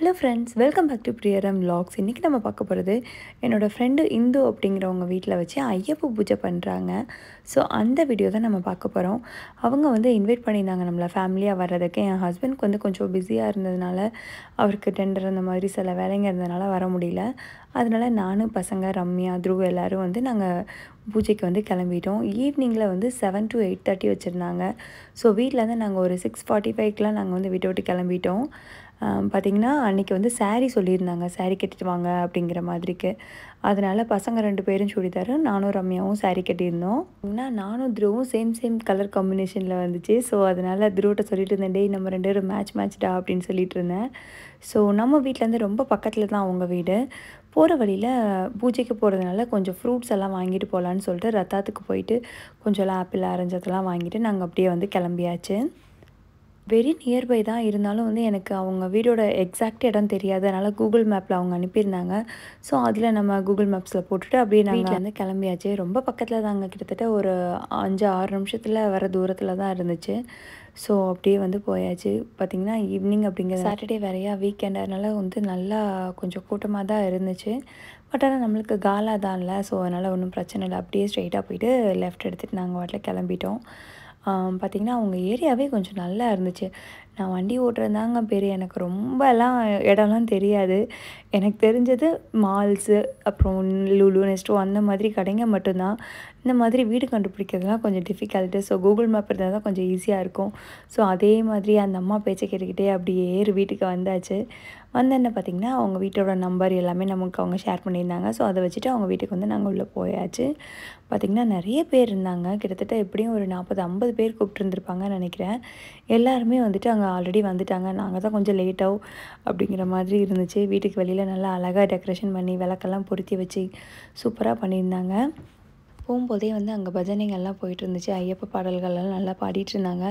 hello friends welcome back to Priyaram vlogs இன்றைக்கி நம்ம பார்க்க போகிறது என்னோடய ஃப்ரெண்டு இந்து அப்படிங்கிறவங்க வீட்டில் வச்சு ஐயப்ப பூஜை பண்ணுறாங்க ஸோ அந்த வீடியோ தான் நம்ம பார்க்க போகிறோம் அவங்க வந்து இன்வைட் பண்ணியிருந்தாங்க நம்மளை ஃபேமிலியாக வர்றதுக்கு என் ஹஸ்பண்ட்க்கு வந்து கொஞ்சம் பிஸியாக இருந்ததுனால அவருக்கு டெண்டர் அந்த மாதிரி சில வேலைங்க இருந்ததுனால வர முடியல அதனால் நானும் பசங்க ரம்யா த்ருவ் எல்லோரும் வந்து நாங்கள் பூஜைக்கு வந்து கிளம்பிட்டோம் ஈவினிங்கில் வந்து செவன் டு எயிட் தேர்ட்டி வச்சுருந்தாங்க ஸோ வீட்டில் தான் நாங்கள் ஒரு சிக்ஸ் ஃபார்ட்டி ஃபைவ்க்கெலாம் நாங்கள் வந்து வீட்டை விட்டு கிளம்பிட்டோம் பார்த்திங்கன்னா அன்றைக்கி வந்து சாரீ சொல்லியிருந்தாங்க சாரீ கட்டிட்டு வாங்க அப்படிங்கிற மாதிரிக்கு அதனால் பசங்க ரெண்டு பேரும் சுடிதாரும் நானும் ரம்யாவும் சாரீ கட்டியிருந்தோம் ஆனால் நானும் த்ருவும் சேம் சேம் கலர் காம்பினேஷனில் வந்துச்சு ஸோ அதனால் த்ருவிட்ட சொல்லிட்டு இருந்தேன் டே நம்ம ரெண்டு பேரும் மேட்ச் மேட்ச்டா அப்படின்னு சொல்லிட்டு இருந்தேன் ஸோ நம்ம வீட்டிலேருந்து ரொம்ப பக்கத்தில் தான் அவங்க வீடு போகிற வழியில் பூஜைக்கு போகிறதுனால கொஞ்சம் ஃப்ரூட்ஸ் எல்லாம் வாங்கிட்டு போகலான்னு சொல்லிட்டு ரத்தாத்துக்கு போயிட்டு கொஞ்சம் ஆப்பிள் ஆரஞ்சதெல்லாம் வாங்கிட்டு நாங்கள் அப்படியே வந்து கிளம்பியாச்சு வெரி நியர்பை தான் இருந்தாலும் வந்து எனக்கு அவங்க வீடோட எக்ஸாக்ட் இடம் தெரியாது அதனால் கூகுள் மேப்பில் அவங்க அனுப்பியிருந்தாங்க ஸோ அதில் நம்ம கூகுள் மேப்ஸில் போட்டுட்டு அப்படியே நாங்கள் வந்து கிளம்பியாச்சு ரொம்ப பக்கத்தில் தாங்க கிட்டத்தட்ட ஒரு அஞ்சு ஆறு நிமிஷத்தில் வர தூரத்தில் தான் இருந்துச்சு ஸோ அப்படியே வந்து போயாச்சு பார்த்திங்கன்னா ஈவினிங் அப்படிங்கிற சாட்டர்டே வேறையா வீக்கெண்ட் அதனால் வந்து நல்லா கொஞ்சம் கூட்டமாக தான் இருந்துச்சு பட் ஆனால் நம்மளுக்கு காலாக தான் இல்லை ஸோ அதனால் ஒன்றும் பிரச்சனை இல்லை அப்படியே ஸ்ட்ரெயிட்டாக போயிட்டு லெஃப்ட் எடுத்துகிட்டு நாங்கள் வாட்டில் கிளம்பிட்டோம் பார்த்திங்கன்னா அவங்க ஏரியாவே கொஞ்சம் நல்லா இருந்துச்சு நான் வண்டி ஓட்டுறதாங்க பேர் எனக்கு ரொம்பலாம் இடம்லாம் தெரியாது எனக்கு தெரிஞ்சது மால்ஸு அப்புறம் லுலு நெஸ்ட்டோ அந்த மாதிரி கடைங்க மட்டும்தான் இந்த மாதிரி வீடு கண்டுபிடிக்கிறதுலாம் கொஞ்சம் டிஃபிகல்ட்டு ஸோ கூகுள் மேப் இருந்தால் தான் கொஞ்சம் ஈஸியாக இருக்கும் ஸோ அதே மாதிரி அந்த அம்மா பேச்சை கேட்டுக்கிட்டே அப்படியே ஏறு வீட்டுக்கு வந்தாச்சு வந்து என்ன பார்த்திங்கன்னா அவங்க வீட்டோட நம்பர் எல்லாமே நமக்கு அவங்க ஷேர் பண்ணியிருந்தாங்க ஸோ அதை வச்சுட்டு அவங்க வீட்டுக்கு வந்து நாங்கள் உள்ளே போயாச்சு பார்த்திங்கன்னா நிறைய பேர் இருந்தாங்க கிட்டத்தட்ட எப்படியும் ஒரு நாற்பது ஐம்பது பேர் கூப்பிட்டுருந்துருப்பாங்கன்னு நினைக்கிறேன் எல்லாருமே வந்துட்டு அங்கே ஆல்ரெடி வந்துட்டாங்க நாங்கள் தான் கொஞ்சம் லேட்டாகும் அப்படிங்கிற மாதிரி இருந்துச்சு வீட்டுக்கு வெளியில் நல்லா அழகாக டெக்கரேஷன் பண்ணி விளக்கெல்லாம் பொருத்தி வச்சு சூப்பராக பண்ணியிருந்தாங்க போகும்போதே வந்து அங்கே பஜனைகள்லாம் போயிட்டு இருந்துச்சு ஐயப்ப பாடல்கள்லாம் நல்லா பாடிட்டு இருந்தாங்க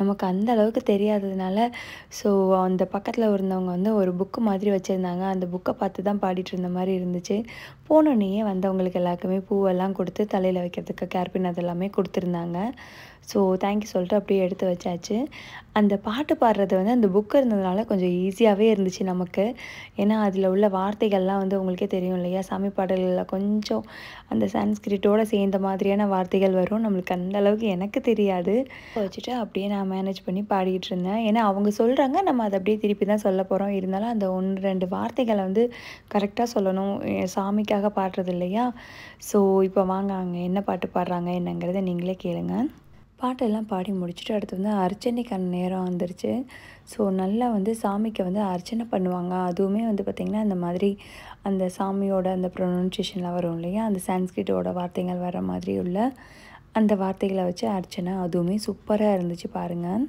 நமக்கு அந்த அளவுக்கு தெரியாததுனால ஸோ அந்த பக்கத்தில் இருந்தவங்க வந்து ஒரு புக்கு மாதிரி வச்சுருந்தாங்க அந்த புக்கை பார்த்து தான் பாடிட்டு இருந்த மாதிரி இருந்துச்சு போனோடனேயே வந்தவங்களுக்கு எல்லாருக்குமே பூவெல்லாம் கொடுத்து தலையில் வைக்கிறதுக்கு கேர்பின் அதெல்லாமே கொடுத்துருந்தாங்க ஸோ தேங்க்யூ சொல்லிட்டு அப்படியே எடுத்து வச்சாச்சு அந்த பாட்டு பாடுறது வந்து அந்த புக்கு இருந்ததுனால கொஞ்சம் ஈஸியாகவே இருந்துச்சு நமக்கு ஏன்னா அதில் உள்ள வார்த்தைகள்லாம் வந்து உங்களுக்கே தெரியும் இல்லையா சாமி பாடல்களில் கொஞ்சம் அந்த சான்ஸ்கிரிட்டோட சேர்ந்த மாதிரியான வார்த்தைகள் வரும் நம்மளுக்கு அந்த அளவுக்கு எனக்கு தெரியாது வச்சுட்டு அப்படியே நான் மேனேஜ் பண்ணி பாடிக்கிட்டு இருந்தேன் ஏன்னா அவங்க சொல்கிறாங்க நம்ம அதை அப்படியே திருப்பி தான் சொல்ல போகிறோம் இருந்தாலும் அந்த ஒன்று ரெண்டு வார்த்தைகளை வந்து கரெக்டாக சொல்லணும் சாமிக்காக பாடுறது இல்லையா ஸோ இப்போ வாங்க அங்கே என்ன பாட்டு பாடுறாங்க என்னங்கிறத நீங்களே கேளுங்கள் பாட்டெல்லாம் பாடி முடிச்சுட்டு அடுத்து வந்து அர்ச்சனைக்கான நேரம் வந்துருச்சு ஸோ நல்லா வந்து சாமிக்கு வந்து அர்ச்சனை பண்ணுவாங்க அதுவுமே வந்து பார்த்திங்கன்னா அந்த மாதிரி அந்த சாமியோட அந்த ப்ரொனன்சியேஷன்லாம் வரும் இல்லையா அந்த சான்ஸ்கிரிட்டோட வார்த்தைகள் வர மாதிரி உள்ள அந்த வார்த்தைகளை வச்சு அர்ச்சனை அதுவுமே சூப்பராக இருந்துச்சு பாருங்கள்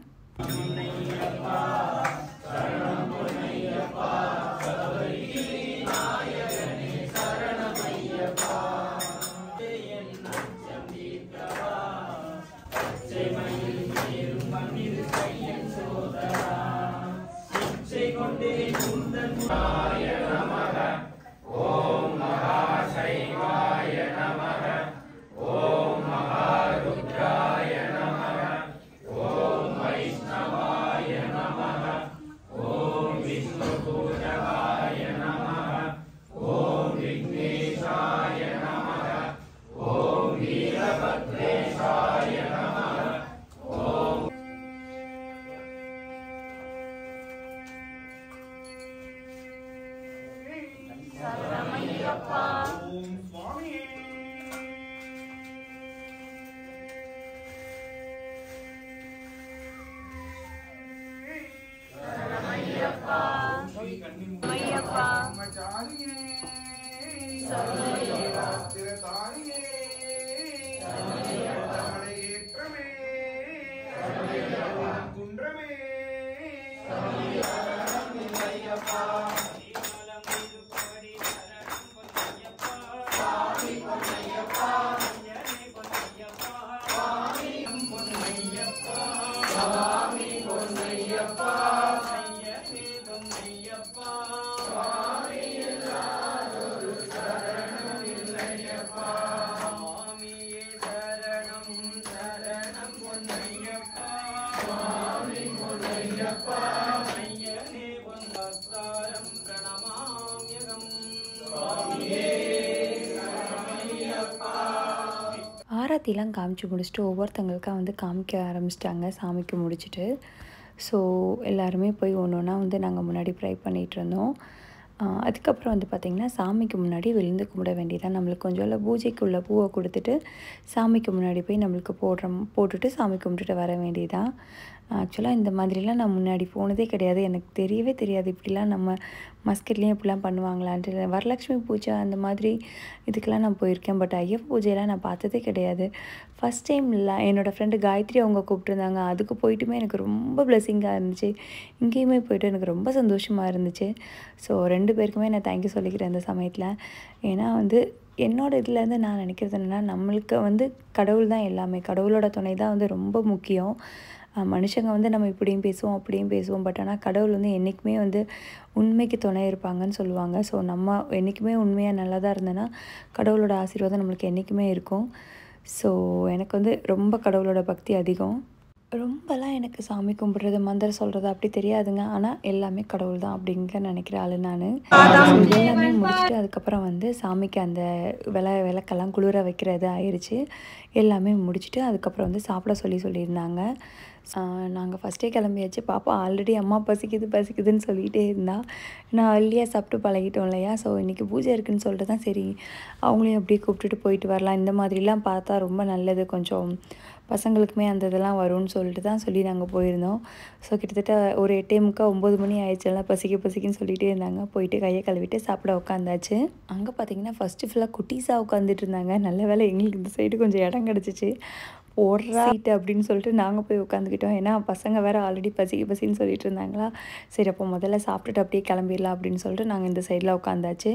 ஆரத்திலாம் காமிச்சு முடிச்சுட்டு ஒவ்வொருத்தங்களுக்காக வந்து காமிக்க ஆரம்பிச்சிட்டாங்க சாமிக்கு முடிச்சுட்டு ஸோ எல்லாருமே போய் ஒன்று ஒன்றா வந்து நாங்கள் முன்னாடி ப்ரை பண்ணிகிட்டு இருந்தோம் அதுக்கப்புறம் வந்து பார்த்திங்கன்னா சாமிக்கு முன்னாடி விழுந்து கும்பிட வேண்டியதான் நம்மளுக்கு கொஞ்சம் இல்லை பூஜைக்குள்ள பூவை கொடுத்துட்டு சாமிக்கு முன்னாடி போய் நம்மளுக்கு போடுற போட்டுட்டு சாமி கும்பிட்டுட்டு வர வேண்டியதான் ஆக்சுவலாக இந்த மாதிரிலாம் நான் முன்னாடி போனதே கிடையாது எனக்கு தெரியவே தெரியாது இப்படிலாம் நம்ம மஸ்கட்லேயும் இப்படிலாம் பண்ணுவாங்களான்ட்டு வரலட்சுமி பூஜை அந்த மாதிரி இதுக்கெலாம் நான் போயிருக்கேன் பட் ஐயப்ப பூஜையெல்லாம் நான் பார்த்ததே கிடையாது ஃபஸ்ட் இல்லை என்னோடய ஃப்ரெண்டு காயத்ரி அவங்க கூப்பிட்ருந்தாங்க அதுக்கு போயிட்டுமே எனக்கு ரொம்ப பிளெஸ்ஸிங்காக இருந்துச்சு இங்கேயுமே போய்ட்டு எனக்கு ரொம்ப சந்தோஷமாக இருந்துச்சு ஸோ ரெண்டு பேருக்குமே நான் தேங்க்யூ சொல்லிக்கிறேன் அந்த சமயத்தில் ஏன்னா வந்து என்னோடய இதுலேருந்து நான் நினைக்கிறது என்னென்னா நம்மளுக்கு வந்து கடவுள் தான் எல்லாமே கடவுளோட துணை தான் வந்து ரொம்ப முக்கியம் மனுஷங்க வந்து நம்ம இப்படியும் பேசுவோம் அப்படியும் பேசுவோம் பட் ஆனால் கடவுள் வந்து என்றைக்குமே வந்து உண்மைக்கு துணை இருப்பாங்கன்னு சொல்லுவாங்க ஸோ நம்ம என்றைக்குமே உண்மையாக நல்லா தான் இருந்தேன்னா கடவுளோட ஆசீர்வாதம் நம்மளுக்கு என்றைக்குமே இருக்கும் ஸோ எனக்கு வந்து ரொம்ப கடவுளோட பக்தி அதிகம் ரொம்பலாம் எனக்கு சாமி கும்பிட்றது மந்திரம் சொல்கிறது அப்படி தெரியாதுங்க ஆனால் எல்லாமே கடவுள் தான் அப்படிங்க நினைக்கிற ஆள் நான் எல்லாமே முடிச்சுட்டு அதுக்கப்புறம் வந்து சாமிக்கு அந்த விள விளக்கெல்லாம் குளிர வைக்கிறது ஆயிடுச்சு எல்லாமே முடிச்சுட்டு அதுக்கப்புறம் வந்து சாப்பிட சொல்லி சொல்லியிருந்தாங்க நாங்கள் ஃபஸ்ட்டே கிளம்பியாச்சு பாப்பா ஆல்ரெடி அம்மா பசிக்குது பசிக்குதுன்னு சொல்லிகிட்டே இருந்தா நான் அள்ளியாக சாப்பிட்டு பழகிட்டோம் இல்லையா ஸோ இன்றைக்கி பூஜை இருக்குதுன்னு சொல்லிட்டு தான் சரி அவங்களையும் அப்படியே கூப்பிட்டுட்டு போயிட்டு வரலாம் இந்த மாதிரிலாம் பார்த்தா ரொம்ப நல்லது கொஞ்சம் பசங்களுக்குமே அந்த இதெல்லாம் வரும்னு சொல்லிட்டு தான் சொல்லி நாங்கள் போயிருந்தோம் ஸோ கிட்டத்தட்ட ஒரு எட்டே முக்கால் ஒம்பது மணி ஆயிடுச்சுலாம் பசிக்க பசிக்குன்னு சொல்லிகிட்டே இருந்தாங்க போயிட்டு கையை கழுவிட்டு சாப்பிட உட்காந்தாச்சு அங்கே பார்த்தீங்கன்னா ஃபஸ்ட்டு ஃபுல்லாக குட்டீஸாக உட்காந்துட்டு இருந்தாங்க நல்ல வேலை எங்களுக்கு இந்த சைடு கொஞ்சம் இடம் கிடச்சிச்சு போடுறா சீட்டு அப்படின்னு சொல்லிட்டு நாங்கள் போய் உட்காந்துக்கிட்டோம் ஏன்னா பசங்க வேறு ஆல்ரெடி பசிக்கு பசின்னு சொல்லிட்டு இருந்தாங்களா சரி அப்போ முதல்ல சாப்பிட்டுட்டு அப்படியே கிளம்பிடலாம் அப்படின்னு சொல்லிட்டு நாங்கள் இந்த சைடில் உட்காந்தாச்சு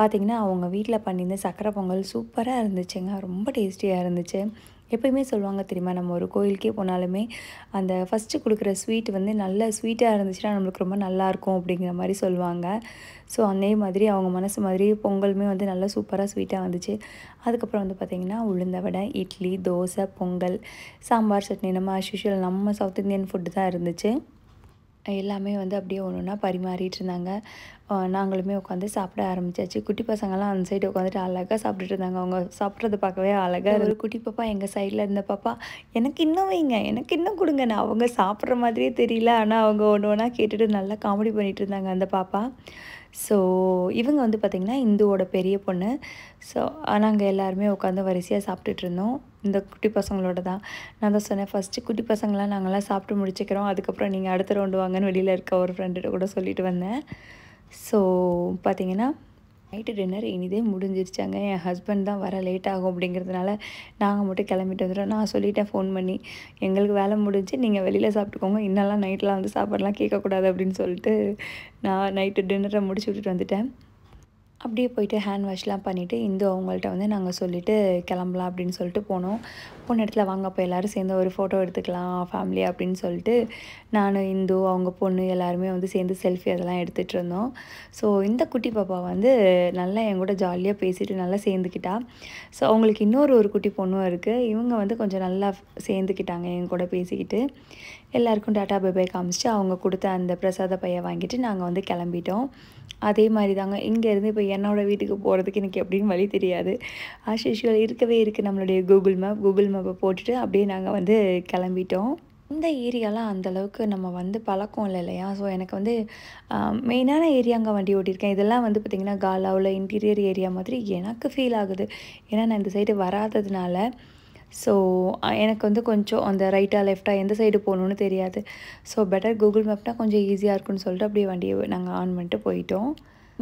பார்த்திங்கன்னா அவங்க வீட்டில் பண்ணியிருந்த சக்கரை பொங்கல் சூப்பராக இருந்துச்சுங்க ரொம்ப டேஸ்டியாக இருந்துச்சு எப்பயுமே சொல்லுவாங்க தெரியுமா நம்ம ஒரு கோயிலுக்கே போனாலுமே அந்த ஃபஸ்ட்டு கொடுக்குற ஸ்வீட் வந்து நல்ல ஸ்வீட்டாக இருந்துச்சுன்னா நம்மளுக்கு ரொம்ப நல்லாயிருக்கும் அப்படிங்கிற மாதிரி சொல்லுவாங்க ஸோ அதே மாதிரி அவங்க மனசு மாதிரி பொங்கலுமே வந்து நல்லா சூப்பராக ஸ்வீட்டாக வந்துச்சு அதுக்கப்புறம் வந்து பார்த்திங்கன்னா உளுந்த வடை இட்லி தோசை பொங்கல் சாம்பார் சட்னி நம்ம அஸ்யூஷுவல் நம்ம சவுத் இந்தியன் ஃபுட்டு தான் இருந்துச்சு எல்லாமே வந்து அப்படியே ஒன்று ஒன்றா பரிமாறிட்டு இருந்தாங்க நாங்களுமே உட்காந்து சாப்பிட ஆரம்பிச்சாச்சு குட்டி பசங்கள்லாம் அந்த சைடு உட்காந்துட்டு அழகாக சாப்பிட்டுட்டு இருந்தாங்க அவங்க சாப்பிட்றத பார்க்கவே அழகாக ஒரு குட்டி பாப்பா எங்கள் சைடில் இருந்த பாப்பா எனக்கு இன்னும் வைங்க எனக்கு இன்னும் கொடுங்க நான் அவங்க சாப்பிட்ற மாதிரியே தெரியல ஆனால் அவங்க ஒன்று ஒன்றா கேட்டுட்டு நல்லா காமெடி பண்ணிகிட்டு இருந்தாங்க அந்த பாப்பா ஸோ இவங்க வந்து பார்த்திங்கன்னா இந்துவோட பெரிய பொண்ணு ஸோ நாங்கள் எல்லாருமே உட்காந்து வரிசையாக சாப்பிட்டுட்டு இருந்தோம் இந்த குட்டி பசங்களோட தான் நான் தான் சொன்னேன் ஃபஸ்ட்டு குட்டி பசங்களாம் நாங்களாம் சாப்பிட்டு முடிச்சுக்கிறோம் அதுக்கப்புறம் நீங்கள் அடுத்த ரவுண்டு வாங்கன்னு வெளியில் இருக்க ஒரு ஃப்ரெண்டுகிட்ட கூட சொல்லிட்டு வந்தேன் ஸோ பார்த்திங்கன்னா நைட்டு டின்னர் இனிதே முடிஞ்சிருச்சாங்க என் ஹஸ்பண்ட் தான் வர லேட் ஆகும் அப்படிங்கிறதுனால நாங்கள் மட்டும் கிளம்பிட்டு வந்துடும் நான் சொல்லிட்டேன் ஃபோன் பண்ணி எங்களுக்கு வேலை முடிஞ்சு நீங்கள் வெளியில் சாப்பிட்டுக்கோங்க இன்னெல்லாம் நைட்லாம் வந்து சாப்பாடெலாம் கேட்கக்கூடாது அப்படின்னு சொல்லிட்டு நான் நைட்டு டின்னரை முடிச்சு விட்டுட்டு வந்துட்டேன் அப்படியே போயிட்டு ஹேண்ட் வாஷ்லாம் பண்ணிவிட்டு இந்து அவங்கள்ட்ட வந்து நாங்கள் சொல்லிவிட்டு கிளம்பலாம் அப்படின்னு சொல்லிட்டு போனோம் போன இடத்துல வாங்க அப்போ எல்லோரும் சேர்ந்து ஒரு ஃபோட்டோ எடுத்துக்கலாம் ஃபேமிலி அப்படின்னு சொல்லிட்டு நான் இந்து அவங்க பொண்ணு எல்லாருமே வந்து சேர்ந்து செல்ஃபி அதெல்லாம் எடுத்துகிட்டு இருந்தோம் ஸோ இந்த குட்டி பாப்பா வந்து நல்லா என் கூட ஜாலியாக பேசிட்டு நல்லா சேர்ந்துக்கிட்டா ஸோ அவங்களுக்கு இன்னொரு ஒரு குட்டி பொண்ணும் இருக்குது இவங்க வந்து கொஞ்சம் நல்லா சேர்ந்துக்கிட்டாங்க என் கூட பேசிக்கிட்டு எல்லாருக்கும் டாட்டா பைபாய் காமிச்சிட்டு அவங்க கொடுத்த அந்த பிரசாத பையை வாங்கிட்டு நாங்கள் வந்து கிளம்பிட்டோம் அதே மாதிரி தாங்க இங்கேருந்து இப்போ என்னோடய வீட்டுக்கு போகிறதுக்கு எனக்கு எப்படின்னு வழி தெரியாது ஆஸ் இருக்கவே இருக்குது நம்மளுடைய கூகுள் மேப் கூகுள் மேப்பை போட்டுட்டு அப்படியே நாங்கள் வந்து கிளம்பிட்டோம் இந்த ஏரியாலாம் அந்தளவுக்கு நம்ம வந்து பழக்கம் இல்லை இல்லையா ஸோ எனக்கு வந்து மெயினான ஏரியா அங்கே வண்டி ஓட்டியிருக்கேன் இதெல்லாம் வந்து பார்த்திங்கன்னா காலாவில் இன்டீரியர் ஏரியா மாதிரி எனக்கு ஃபீல் ஆகுது ஏன்னா நான் இந்த சைடு வராததுனால ஸோ எனக்கு வந்து கொஞ்சம் அந்த ரைட்டாக லெஃப்டாக எந்த சைடு போகணுன்னு தெரியாது ஸோ பெட்டர் கூகுள் மேப்னால் கொஞ்சம் ஈஸியாக இருக்குன்னு சொல்லிட்டு அப்படியே வண்டியை நாங்கள் ஆன் பண்ணிட்டு போயிட்டோம்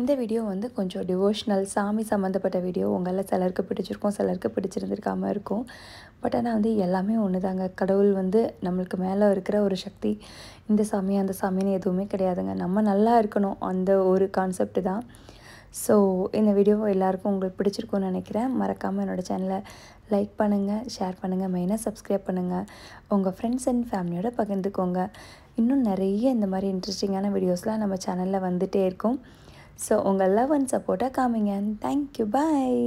இந்த வீடியோ வந்து கொஞ்சம் டிவோஷ்னல் சாமி சம்மந்தப்பட்ட வீடியோ உங்களில் சிலருக்கு பிடிச்சிருக்கும் சிலருக்கு பிடிச்சிருந்துருக்காமல் இருக்கும் பட் ஆனால் வந்து எல்லாமே ஒன்று தாங்க கடவுள் வந்து நம்மளுக்கு மேலே இருக்கிற ஒரு சக்தி இந்த சாமி அந்த சாமின்னு எதுவுமே கிடையாதுங்க நம்ம நல்லா இருக்கணும் அந்த ஒரு கான்செப்ட் தான் ஸோ இந்த வீடியோ எல்லாருக்கும் உங்களுக்கு பிடிச்சிருக்கும்னு நினைக்கிறேன் மறக்காமல் என்னோடய சேனலை லைக் பண்ணுங்கள் ஷேர் பண்ணுங்கள் மெயினாக சப்ஸ்கிரைப் பண்ணுங்கள் உங்கள் ஃப்ரெண்ட்ஸ் அண்ட் ஃபேமிலியோடு பகிர்ந்துக்கோங்க இன்னும் நிறைய இந்த மாதிரி இன்ட்ரெஸ்டிங்கான வீடியோஸ்லாம் நம்ம சேனலில் வந்துகிட்டே இருக்கும் ஸோ உங்கள் லவ் அண்ட் சப்போர்ட்டாக காமிங்க தேங்க்யூ பாய்